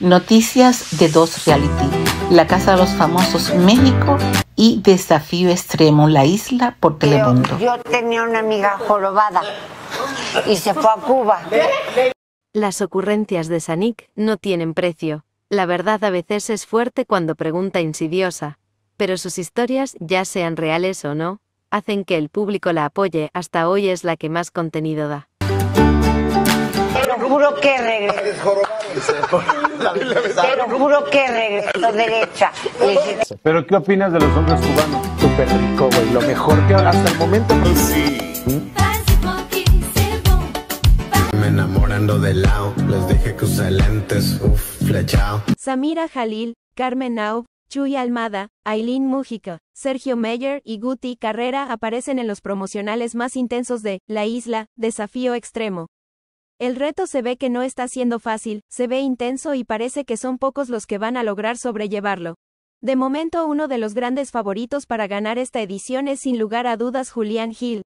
Noticias de dos reality, La Casa de los Famosos México y Desafío Extremo, La Isla por Telemundo. Yo, tenía una amiga jorobada y se fue a Cuba. Las ocurrencias de Sanik no tienen precio. La verdad a veces es fuerte cuando pregunta insidiosa, pero sus historias, ya sean reales o no, hacen que el público la apoye. Hasta hoy es la que más contenido da. juro que pero juro que regresó derecha. Pero ¿qué opinas de los hombres cubanos? Súper rico, güey. Lo mejor que hasta el momento. Sí. Me enamorando de Lau, les dije que usé lentes, uff, flechao. Samira Jalil, Carmen Nau, Chuy Almada, Aileen Mujica, Sergio Meyer y Guti Carrera aparecen en los promocionales más intensos de La Isla, Desafío Extremo. El reto se ve que no está siendo fácil, se ve intenso y parece que son pocos los que van a lograr sobrellevarlo. De momento uno de los grandes favoritos para ganar esta edición es sin lugar a dudas Julián Hill.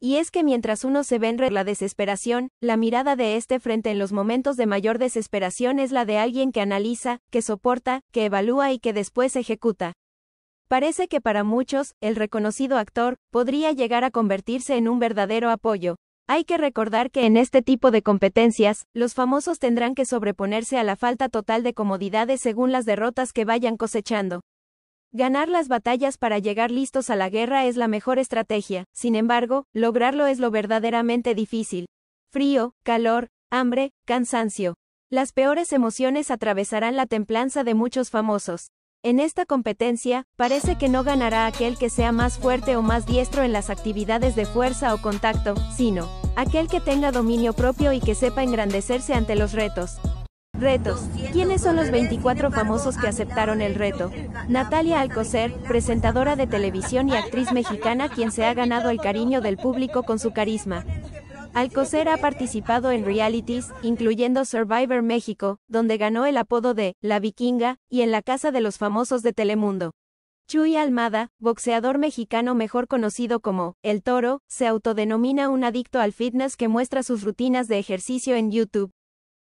Y es que mientras uno se ve en la desesperación, la mirada de este frente en los momentos de mayor desesperación es la de alguien que analiza, que soporta, que evalúa y que después ejecuta. Parece que para muchos, el reconocido actor, podría llegar a convertirse en un verdadero apoyo. Hay que recordar que en este tipo de competencias, los famosos tendrán que sobreponerse a la falta total de comodidades según las derrotas que vayan cosechando. Ganar las batallas para llegar listos a la guerra es la mejor estrategia, sin embargo, lograrlo es lo verdaderamente difícil. Frío, calor, hambre, cansancio. Las peores emociones atravesarán la templanza de muchos famosos. En esta competencia, parece que no ganará aquel que sea más fuerte o más diestro en las actividades de fuerza o contacto, sino aquel que tenga dominio propio y que sepa engrandecerse ante los retos. Retos. ¿Quiénes son los 24 famosos que aceptaron el reto? Natalia Alcocer, presentadora de televisión y actriz mexicana quien se ha ganado el cariño del público con su carisma. Alcocer ha participado en realities, incluyendo Survivor México, donde ganó el apodo de La Vikinga, y en La Casa de los Famosos de Telemundo. Chuy Almada, boxeador mexicano mejor conocido como El Toro, se autodenomina un adicto al fitness que muestra sus rutinas de ejercicio en YouTube.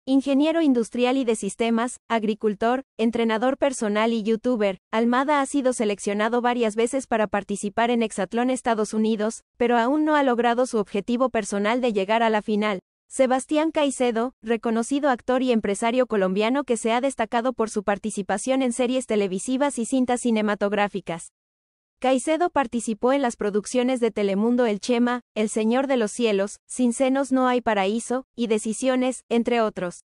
Ingeniero industrial y de sistemas, agricultor, entrenador personal y youtuber, Almada ha sido seleccionado varias veces para participar en Hexatlón Estados Unidos, pero aún no ha logrado su objetivo personal de llegar a la final. Sebastián Caicedo, reconocido actor y empresario colombiano que se ha destacado por su participación en series televisivas y cintas cinematográficas. Caicedo participó en las producciones de Telemundo El Chema, El Señor de los Cielos, Sin Senos No Hay Paraíso, y Decisiones, entre otros.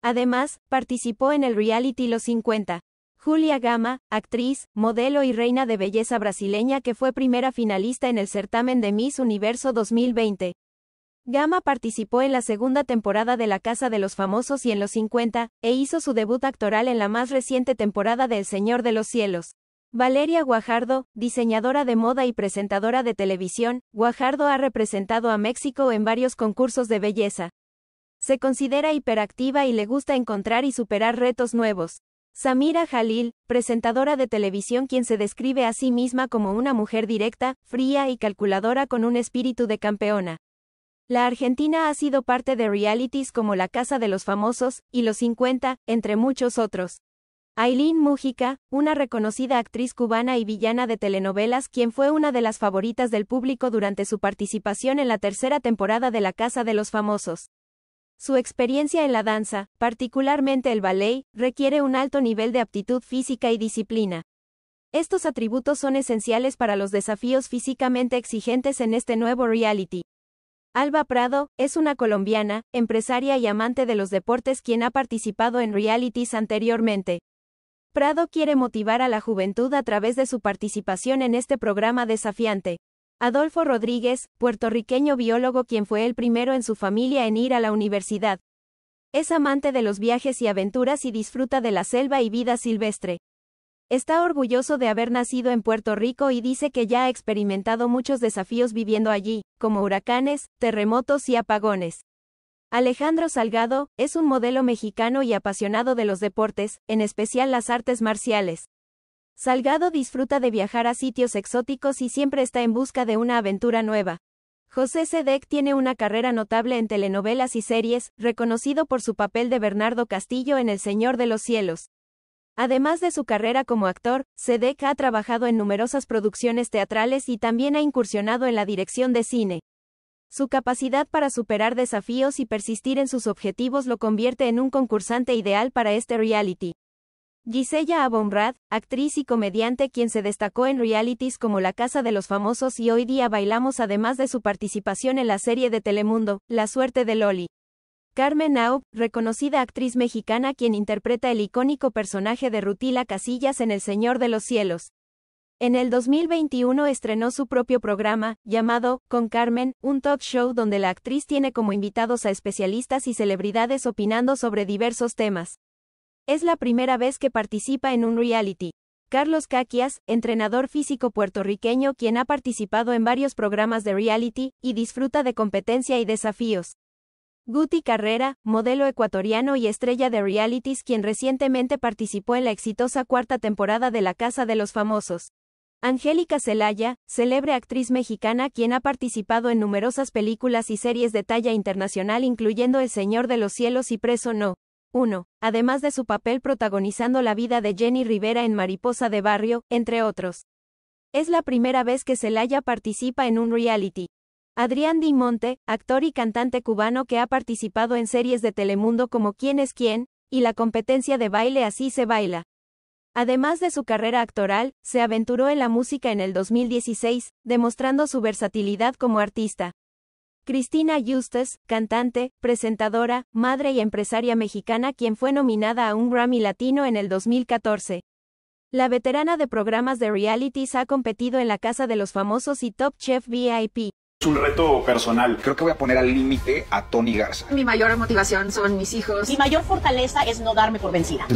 Además, participó en el reality Los 50. Julia Gama, actriz, modelo y reina de belleza brasileña que fue primera finalista en el certamen de Miss Universo 2020. Gama participó en la segunda temporada de La Casa de los Famosos y en los 50, e hizo su debut actoral en la más reciente temporada de El Señor de los Cielos. Valeria Guajardo, diseñadora de moda y presentadora de televisión, Guajardo ha representado a México en varios concursos de belleza. Se considera hiperactiva y le gusta encontrar y superar retos nuevos. Samira Jalil, presentadora de televisión quien se describe a sí misma como una mujer directa, fría y calculadora con un espíritu de campeona. La Argentina ha sido parte de realities como La Casa de los Famosos y Los 50, entre muchos otros. Aileen Mújica, una reconocida actriz cubana y villana de telenovelas quien fue una de las favoritas del público durante su participación en la tercera temporada de La Casa de los Famosos. Su experiencia en la danza, particularmente el ballet, requiere un alto nivel de aptitud física y disciplina. Estos atributos son esenciales para los desafíos físicamente exigentes en este nuevo reality. Alba Prado, es una colombiana, empresaria y amante de los deportes quien ha participado en realities anteriormente. Prado quiere motivar a la juventud a través de su participación en este programa desafiante. Adolfo Rodríguez, puertorriqueño biólogo quien fue el primero en su familia en ir a la universidad. Es amante de los viajes y aventuras y disfruta de la selva y vida silvestre. Está orgulloso de haber nacido en Puerto Rico y dice que ya ha experimentado muchos desafíos viviendo allí, como huracanes, terremotos y apagones. Alejandro Salgado, es un modelo mexicano y apasionado de los deportes, en especial las artes marciales. Salgado disfruta de viajar a sitios exóticos y siempre está en busca de una aventura nueva. José Sedek tiene una carrera notable en telenovelas y series, reconocido por su papel de Bernardo Castillo en El Señor de los Cielos. Además de su carrera como actor, Sedek ha trabajado en numerosas producciones teatrales y también ha incursionado en la dirección de cine. Su capacidad para superar desafíos y persistir en sus objetivos lo convierte en un concursante ideal para este reality. Gisella Abomrad, actriz y comediante quien se destacó en realities como La Casa de los Famosos y Hoy Día Bailamos además de su participación en la serie de Telemundo, La Suerte de Loli. Carmen Aub, reconocida actriz mexicana quien interpreta el icónico personaje de Rutila Casillas en El Señor de los Cielos. En el 2021 estrenó su propio programa, llamado Con Carmen, un talk show donde la actriz tiene como invitados a especialistas y celebridades opinando sobre diversos temas. Es la primera vez que participa en un reality. Carlos Caquias, entrenador físico puertorriqueño quien ha participado en varios programas de reality, y disfruta de competencia y desafíos. Guti Carrera, modelo ecuatoriano y estrella de realities quien recientemente participó en la exitosa cuarta temporada de La Casa de los Famosos. Angélica Celaya, célebre actriz mexicana quien ha participado en numerosas películas y series de talla internacional incluyendo El Señor de los Cielos y Preso No. 1. Además de su papel protagonizando la vida de Jenny Rivera en Mariposa de Barrio, entre otros. Es la primera vez que Celaya participa en un reality. Adrián Di Monte, actor y cantante cubano que ha participado en series de Telemundo como Quién es quién, y la competencia de baile Así se baila. Además de su carrera actoral, se aventuró en la música en el 2016, demostrando su versatilidad como artista. Cristina Yustes, cantante, presentadora, madre y empresaria mexicana quien fue nominada a un Grammy Latino en el 2014. La veterana de programas de realities ha competido en la Casa de los Famosos y Top Chef VIP un reto personal. Creo que voy a poner al límite a Tony Garza. Mi mayor motivación son mis hijos. Mi mayor fortaleza es no darme por vencida.